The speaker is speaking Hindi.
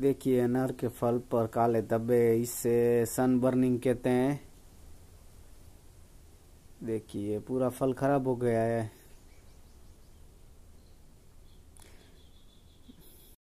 देखिए अनार के फल पर काले धब्बे इसे सन बर्निंग कहते हैं देखिए पूरा फल खराब हो गया है